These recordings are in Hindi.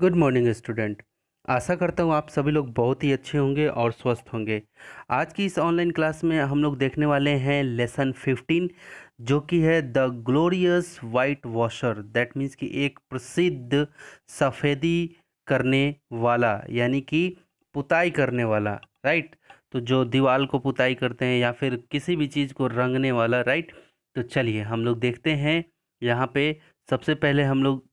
गुड मॉर्निंग स्टूडेंट आशा करता हूँ आप सभी लोग बहुत ही अच्छे होंगे और स्वस्थ होंगे आज की इस ऑनलाइन क्लास में हम लोग देखने वाले हैं लेसन 15 जो कि है the glorious white washer that means कि एक प्रसिद्ध सफ़ेदी करने वाला यानी कि पुताई करने वाला राइट तो जो दीवार को पुताई करते हैं या फिर किसी भी चीज़ को रंगने वाला राइट तो चलिए हम लोग देखते हैं यहाँ पर सबसे पहले हम लोग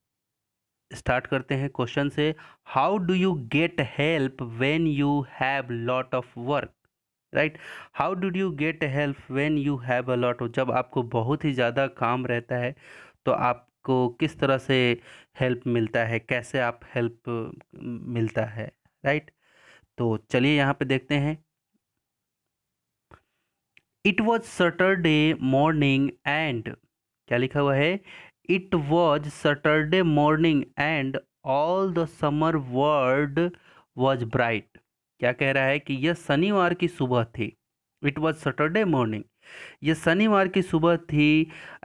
स्टार्ट करते हैं क्वेश्चन से how do you get help when you have lot of work right how do you get help when you have a lot जब आपको बहुत ही ज़्यादा काम रहता है तो आपको किस तरह से हेल्प मिलता है कैसे आप हेल्प मिलता है राइट right? तो चलिए यहाँ पे देखते हैं it was Saturday morning and क्या लिखा हुआ है it was Saturday morning and all the summer world was bright क्या कह रहा है कि यह शनिवार की सुबह थी इट वॉज सटरडे मॉर्निंग यह शनिवार की सुबह थी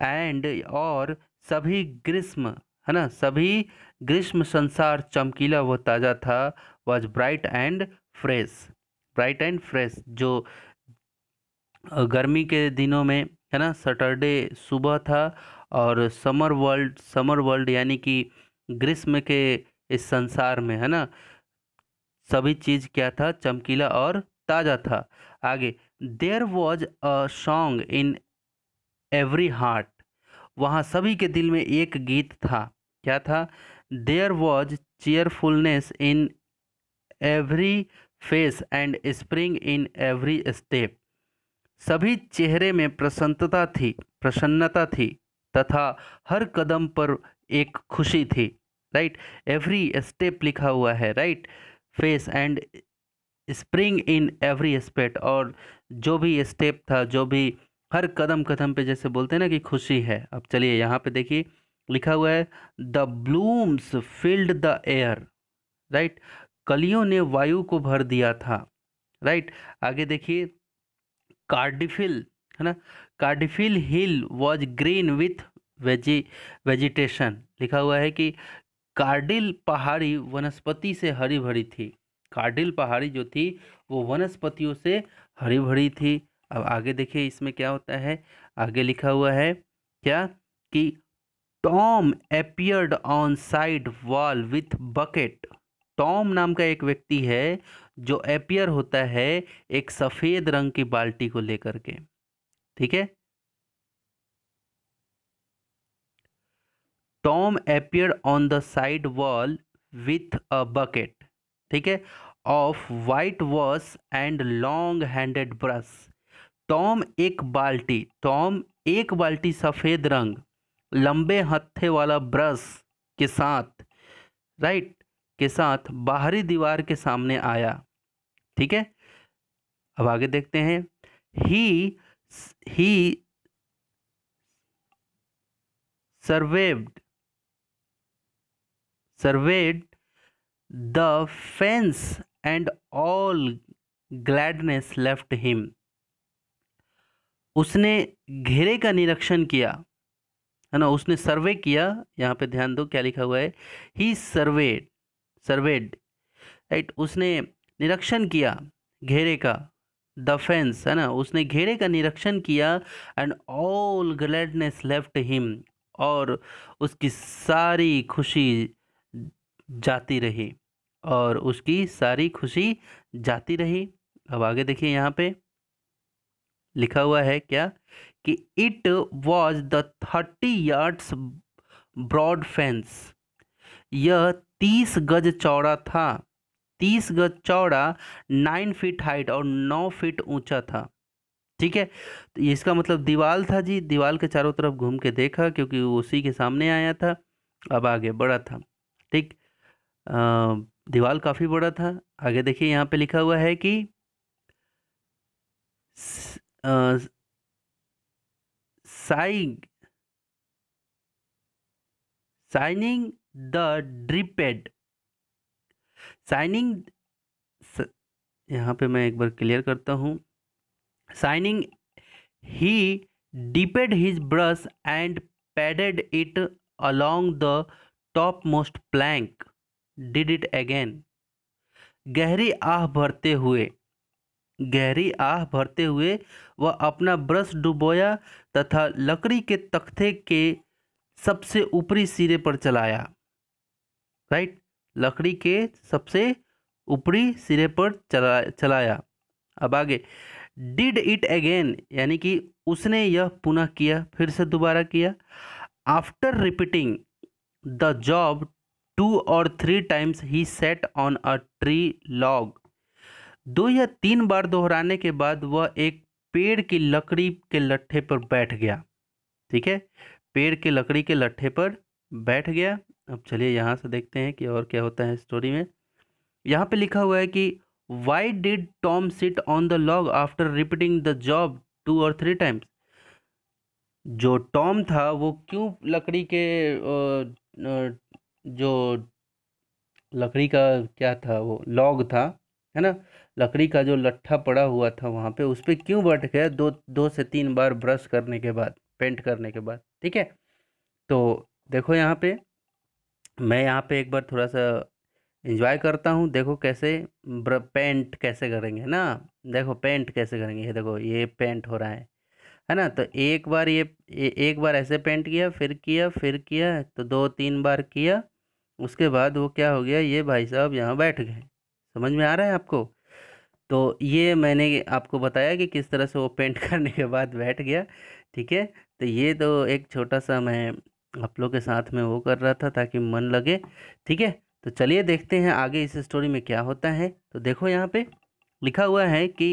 एंड और सभी ग्रीष्म है ना सभी ग्रीष्म संसार चमकीला व ताज़ा था was bright and fresh bright and fresh जो गर्मी के दिनों में है ना सटरडे सुबह था और समर वर्ल्ड समर वर्ल्ड यानी कि ग्रीष्म के इस संसार में है ना सभी चीज़ क्या था चमकीला और ताज़ा था आगे there was a song in every heart वहाँ सभी के दिल में एक गीत था क्या था there was cheerfulness in every face and spring in every step सभी चेहरे में प्रसन्नता थी प्रसन्नता थी तथा हर कदम पर एक खुशी थी राइट एवरी स्टेप लिखा हुआ है right face and spring in every स्पेट और जो भी स्टेप था जो भी हर कदम कदम पे जैसे बोलते हैं ना कि खुशी है अब चलिए यहाँ पे देखिए लिखा हुआ है the blooms field the air right कलियों ने वायु को भर दिया था राइट आगे देखिए कार्डिफिल है ना Cardiff Hill was green with veggie vegetation लिखा हुआ है कि कार्डिल पहाड़ी वनस्पति से हरी भरी थी कार्डिल पहाड़ी जो थी वो वनस्पतियों से हरी भरी थी अब आगे देखिए इसमें क्या होता है आगे लिखा हुआ है क्या कि Tom appeared on side wall with bucket Tom नाम का एक व्यक्ति है जो एपियर होता है एक सफ़ेद रंग की बाल्टी को लेकर के ठीक है Tom appear on the side wall with a bucket ठीक है of white wash and long handed brush Tom एक बाल्टी टॉम एक बाल्टी सफ़ेद रंग लंबे हत्थे वाला ब्रश के साथ राइट के साथ बाहरी दीवार के सामने आया ठीक है अब आगे देखते हैं ही he surveyed surveyed the fence and all gladness left him उसने घेरे का निरीक्षण किया है ना उसने सर्वे किया यहाँ पे ध्यान दो क्या लिखा हुआ है ही सर्वेड सर्वेड राइट उसने निरीक्षण किया घेरे का द फेंस है ना उसने घेरे का निरीक्षण किया and all gladness left him और उसकी सारी खुशी जाती रही और उसकी सारी खुशी जाती रही अब आगे देखिए यहाँ पे लिखा हुआ है क्या कि it was the thirty yards broad fence यह तीस गज चौड़ा था तीस गज चौड़ा नाइन फीट हाइट और नौ फीट ऊंचा था ठीक है तो इसका मतलब दीवाल था जी दीवाल के चारों तरफ घूम के देखा क्योंकि उसी के सामने आया था अब आगे बड़ा था ठीक दीवाल काफ़ी बड़ा था आगे देखिए यहाँ पे लिखा हुआ है कि sigh sighing the dripped sighing स... यहाँ पे मैं एक बार क्लियर करता हूँ sighing he dipped his brush and padded it along the topmost plank did it again गहरी आह भरते हुए गहरी आह भरते हुए वह अपना ब्रश डुबोया तथा लकड़ी के तख्ते के सबसे ऊपरी सिरे पर चलाया राइट लकड़ी के सबसे ऊपरी सिरे पर चला चलाया अब आगे डिड इट अगेन यानी कि उसने यह पुनः किया फिर से दोबारा किया after repeating the job two और three times he set on a tree log दो या तीन बार दोहराने के बाद वह एक पेड़ की लकड़ी के लट्ठे पर बैठ गया ठीक है पेड़ के लकड़ी के लट्ठे पर बैठ गया अब चलिए यहाँ से देखते हैं कि और क्या होता है स्टोरी में यहाँ पे लिखा हुआ है कि why did Tom sit on the log after repeating the job two और थ्री टाइम्स जो टॉम था वो क्यों लकड़ी के जो लकड़ी का क्या था वो लॉग था है ना लकड़ी का जो लट्ठा पड़ा हुआ था वहाँ पे उस पर क्यों बट गया दो दो से तीन बार ब्रश करने के बाद पेंट करने के बाद ठीक है तो देखो यहाँ पे मैं यहाँ पे एक बार थोड़ा सा इंजॉय करता हूँ देखो कैसे पेंट कैसे करेंगे ना देखो पेंट कैसे करेंगे ये देखो ये पेंट हो रहा है है ना तो एक बार ये ए, एक बार ऐसे पेंट किया फिर किया फिर किया तो दो तीन बार किया उसके बाद वो क्या हो गया ये भाई साहब यहाँ बैठ गए समझ में आ रहा है आपको तो ये मैंने आपको बताया कि किस तरह से वो पेंट करने के बाद बैठ गया ठीक है तो ये तो एक छोटा सा मैं आप लोग के साथ में वो कर रहा था ताकि मन लगे ठीक है तो चलिए देखते हैं आगे इस स्टोरी में क्या होता है तो देखो यहाँ पे लिखा हुआ है कि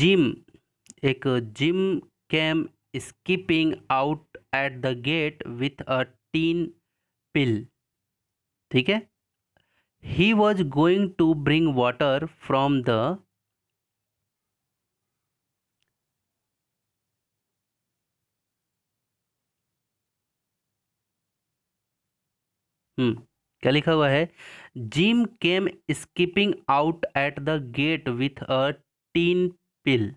जिम एक Jim came skipping out at the gate with a tin pail ठीक है he was going to bring water from the hmm, क्या लिखा हुआ है Jim came skipping out at the gate with a tin pail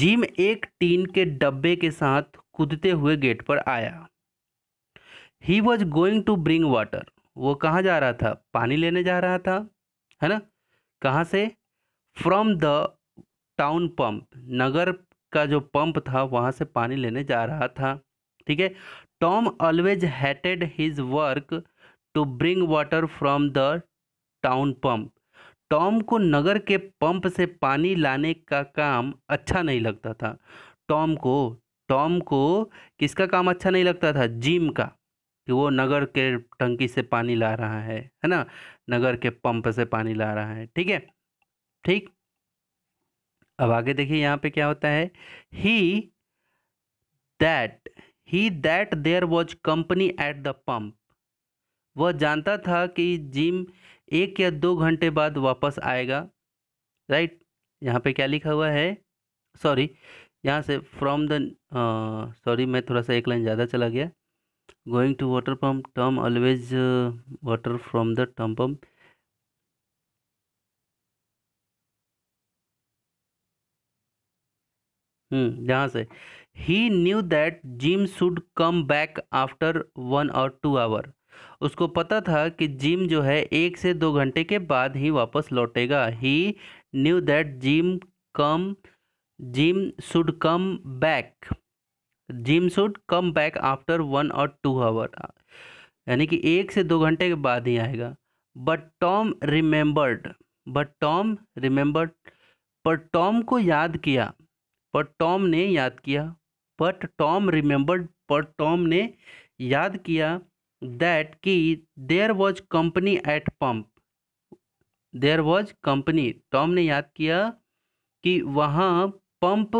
Jim एक टीन के डब्बे के साथ कूदते हुए गेट पर आया he was going to bring water वो कहाँ जा रहा था पानी लेने जा रहा था है ना कहाँ से फ्रॉम द टाउन पंप नगर का जो पंप था वहाँ से पानी लेने जा रहा था ठीक है Tom always hated his work to bring water from the town pump. Tom को नगर के पंप से पानी लाने का काम अच्छा नहीं लगता था टॉम को टॉम को किसका काम अच्छा नहीं लगता था जिम का कि वो नगर के टंकी से पानी ला रहा है है ना नगर के पंप से पानी ला रहा है ठीक है ठीक अब आगे देखिए यहाँ पे क्या होता है he that he that there was company at the pump वह जानता था कि जिम एक या दो घंटे बाद वापस आएगा राइट right? यहाँ पे क्या लिखा हुआ है सॉरी यहाँ से फ्रॉम द सॉरी मैं थोड़ा सा एक लाइन ज़्यादा चला गया going to water pump term always water from the term pump hmm यहाँ से he knew that Jim should come back after one और टू आवर उसको पता था कि जिम जो है एक से दो घंटे के बाद ही वापस लौटेगा he knew that Jim come Jim should come back Jim should come back after one और टू आवर यानी कि एक से दो घंटे के बाद ही आएगा but Tom remembered but Tom remembered पर टॉम को याद किया पर टॉम ने याद किया बट टॉम रिमेंबर्ड पर टॉम ने याद किया दैट कि there was company at pump there was company Tom ने याद किया कि वहाँ पंप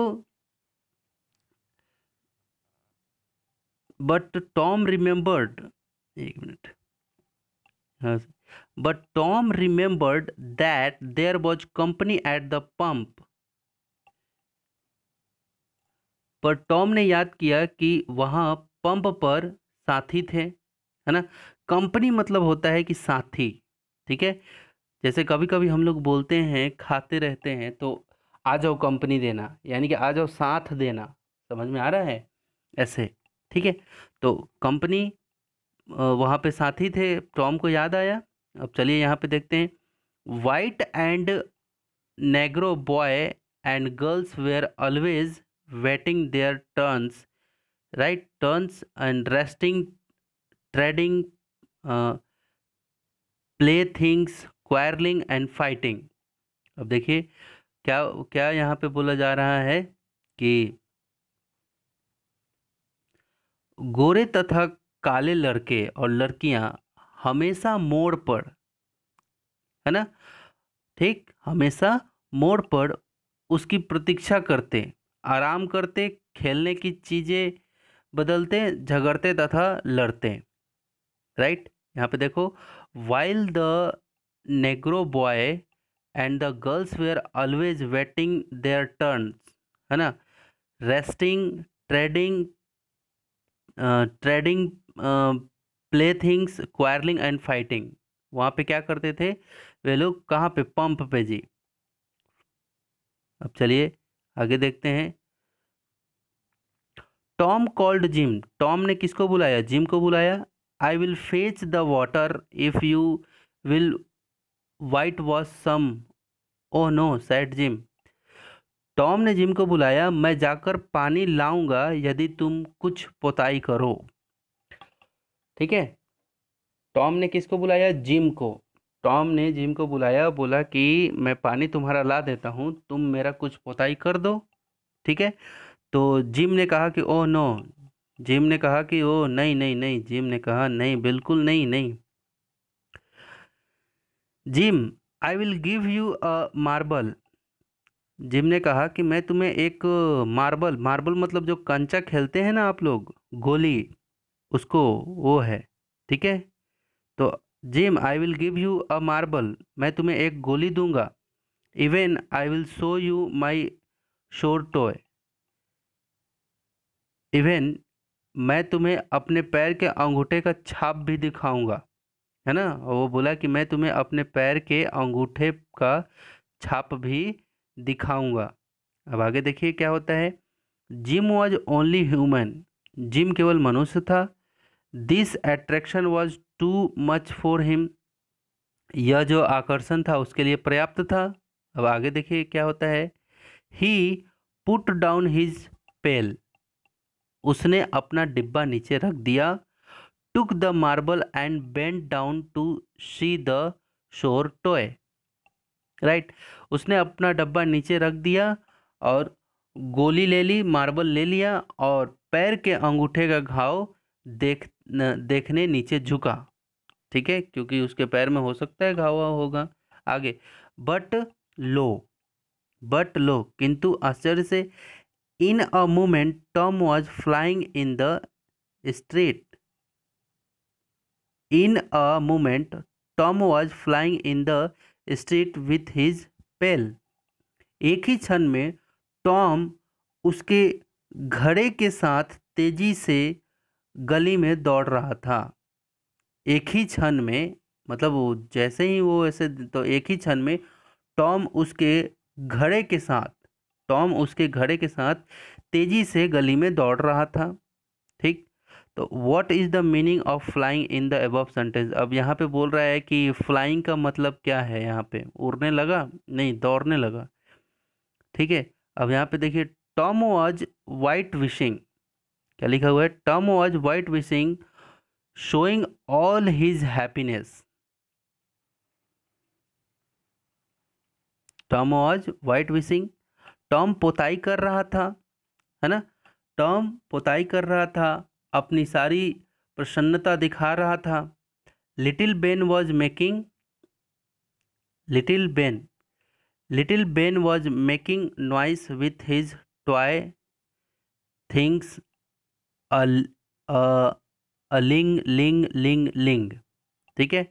बट टॉम रिमेंबर्ड एक मिनट हाँ but Tom remembered that there was company at the pump पर टॉम ने याद किया कि वहाँ पंप पर साथी थे है ना कंपनी मतलब होता है कि साथी ठीक है जैसे कभी कभी हम लोग बोलते हैं खाते रहते हैं तो आ जाओ कंपनी देना यानी कि आ जाओ साथ देना समझ में आ रहा है ऐसे ठीक है तो कंपनी वहाँ पे साथी थे टॉम को याद आया अब चलिए यहाँ पे देखते हैं white and negro boy and girls were always waiting their turns right turns and resting trading uh, playthings quarreling and fighting अब देखिए क्या क्या यहाँ पे बोला जा रहा है कि गोरे तथा काले लड़के और लड़कियाँ हमेशा मोड़ पर है ना ठीक हमेशा मोड़ पर उसकी प्रतीक्षा करते आराम करते खेलने की चीज़ें बदलते झगड़ते तथा लड़ते राइट यहाँ पे देखो while the negro boy and the girls were always waiting their turn है ना resting trading trading playthings quarrelling and fighting वहाँ पे क्या करते थे वे लोग कहाँ पे पंप पे जी अब चलिए आगे देखते हैं टॉम कॉल्ड जिम टॉम ने किसको बुलाया जिम को बुलाया I will fetch the water if you will white wash some oh no said Jim Tom ने जिम को बुलाया मैं जाकर पानी लाऊंगा यदि तुम कुछ पोताई करो ठीक है टॉम ने किसको बुलाया जिम को टॉम ने जिम को बुलाया और बोला कि मैं पानी तुम्हारा ला देता हूँ तुम मेरा कुछ पोताई कर दो ठीक है तो जिम ने कहा कि ओ नो जिम ने कहा कि ओ नहीं नहीं नहीं जिम ने कहा नहीं बिल्कुल नहीं नहीं Jim I will give you a marble Jim ने कहा कि मैं तुम्हें एक मार्बल मार्बल मतलब जो कंचा खेलते हैं ना आप लोग गोली उसको वो है ठीक है तो Jim I will give you a marble मैं तुम्हें एक गोली दूंगा even I will show you my sore toe even मैं तुम्हें अपने पैर के अंगूठे का छाप भी दिखाऊंगा है ना वो बोला कि मैं तुम्हें अपने पैर के अंगूठे का छाप भी दिखाऊंगा अब आगे देखिए क्या होता है Jim was only human Jim केवल मनुष्य था this attraction was too much for him यह जो आकर्षण था उसके लिए पर्याप्त था अब आगे देखिए क्या होता है he put down his pail उसने अपना डिब्बा नीचे रख दिया took the marble and bend down to see the shore toy right उसने अपना डब्बा नीचे रख दिया और गोली ले ली मार्बल ले लिया और पैर के अंगूठे का घाव देख देखने नीचे झुका ठीक है क्योंकि उसके पैर में हो सकता है घाव होगा आगे बट लो बट लो किंतु आश्चर्य से in a moment Tom was flying in the street in a moment Tom was flying in the street with his pail एक ही क्षण में टॉम उसके घड़े के साथ तेजी से गली में दौड़ रहा था एक ही क्षण में मतलब जैसे ही वो ऐसे तो एक ही क्षण में टॉम उसके घड़े के साथ टॉम उसके घड़े के साथ तेजी से गली में दौड़ रहा था ठीक तो what is the meaning of flying in the above sentence अब यहाँ पे बोल रहा है कि फ्लाइंग का मतलब क्या है यहाँ पे उड़ने लगा नहीं दौड़ने लगा ठीक है अब यहाँ पे देखिए टॉम वॉज वाइट विशिंग क्या लिखा हुआ है Tom was whitewashing showing all his happiness Tom was whitewashing Tom पोताई कर रहा था है ना टॉम पोताई कर रहा था अपनी सारी प्रसन्नता दिखा रहा था little Ben was making little Ben little Ben was making noise with his toy things अलिंग लिंग लिंग लिंग ठीक है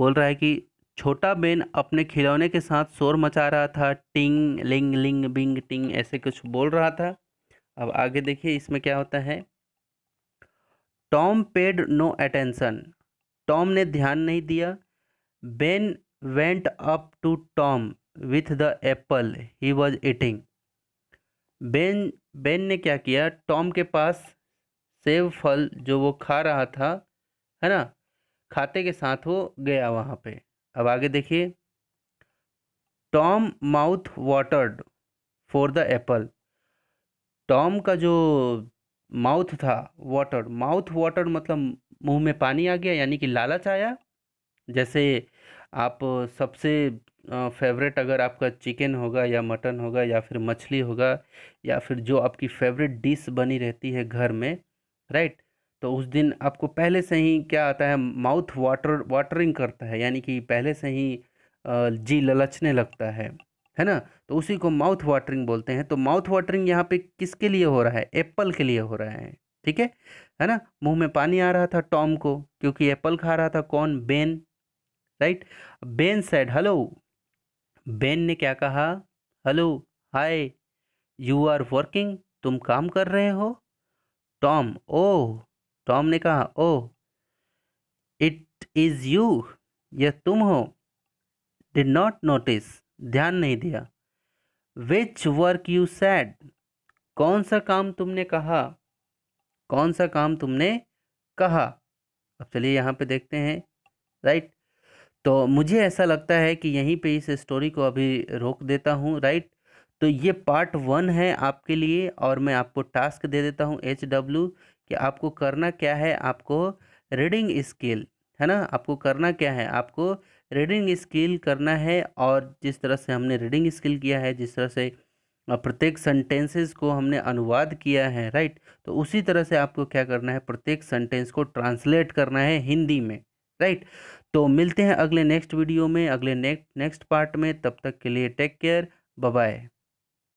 बोल रहा है कि छोटा बेन अपने खिलौने के साथ शोर मचा रहा था टिंग लिंग लिंग बिंग टिंग ऐसे कुछ बोल रहा था अब आगे देखिए इसमें क्या होता है Tom paid no attention Tom ने ध्यान नहीं दिया Ben went up to Tom with the apple he was eating Ben Ben ने क्या किया टॉम के पास सेब फल जो वो खा रहा था है ना खाते के साथ वो गया वहाँ पे अब आगे देखिए Tom mouth watered for the apple Tom का जो माउथ था वाटर माउथ वाटर मतलब मुंह में पानी आ गया यानी कि लालच आया जैसे आप सबसे फेवरेट अगर आपका चिकन होगा या मटन होगा या फिर मछली होगा या फिर जो आपकी फेवरेट डिश बनी रहती है घर में राइट तो उस दिन आपको पहले से ही क्या आता है माउथ वाटर वाटरिंग करता है यानी कि पहले से ही जी ललचने लगता है है ना तो उसी को माउथ वाटरिंग बोलते हैं तो माउथ वाटरिंग यहाँ पे किसके लिए हो रहा है एप्पल के लिए हो रहा है ठीक है है ना मुंह में पानी आ रहा था टॉम को क्योंकि एप्पल खा रहा था कौन Ben right Ben said hello Ben ने क्या कहा hello hi you are working तुम काम कर रहे हो टॉम ओह टॉम ने कहा ओह इट इज़ यू यह तुम हो डिड नॉट नोटिस ध्यान नहीं दिया विच वर्क यू सैड कौन सा काम तुमने कहा कौन सा काम तुमने कहा अब चलिए यहाँ पे देखते हैं राइट तो मुझे ऐसा लगता है कि यहीं पे इस स्टोरी को अभी रोक देता हूँ राइट तो ये पार्ट वन है आपके लिए और मैं आपको टास्क दे देता हूँ एच डब्ल्यू कि आपको करना क्या है आपको रीडिंग स्किल है ना आपको करना क्या है आपको रीडिंग स्किल करना है और जिस तरह से हमने रीडिंग स्किल किया है जिस तरह से प्रत्येक सेंटेंसेस को हमने अनुवाद किया है राइट तो उसी तरह से आपको क्या करना है प्रत्येक सेंटेंस को ट्रांसलेट करना है हिंदी में राइट तो मिलते हैं अगले नेक्स्ट वीडियो में अगले नेक्स्ट नेक्स्ट पार्ट में तब तक के लिए टेक केयर बाय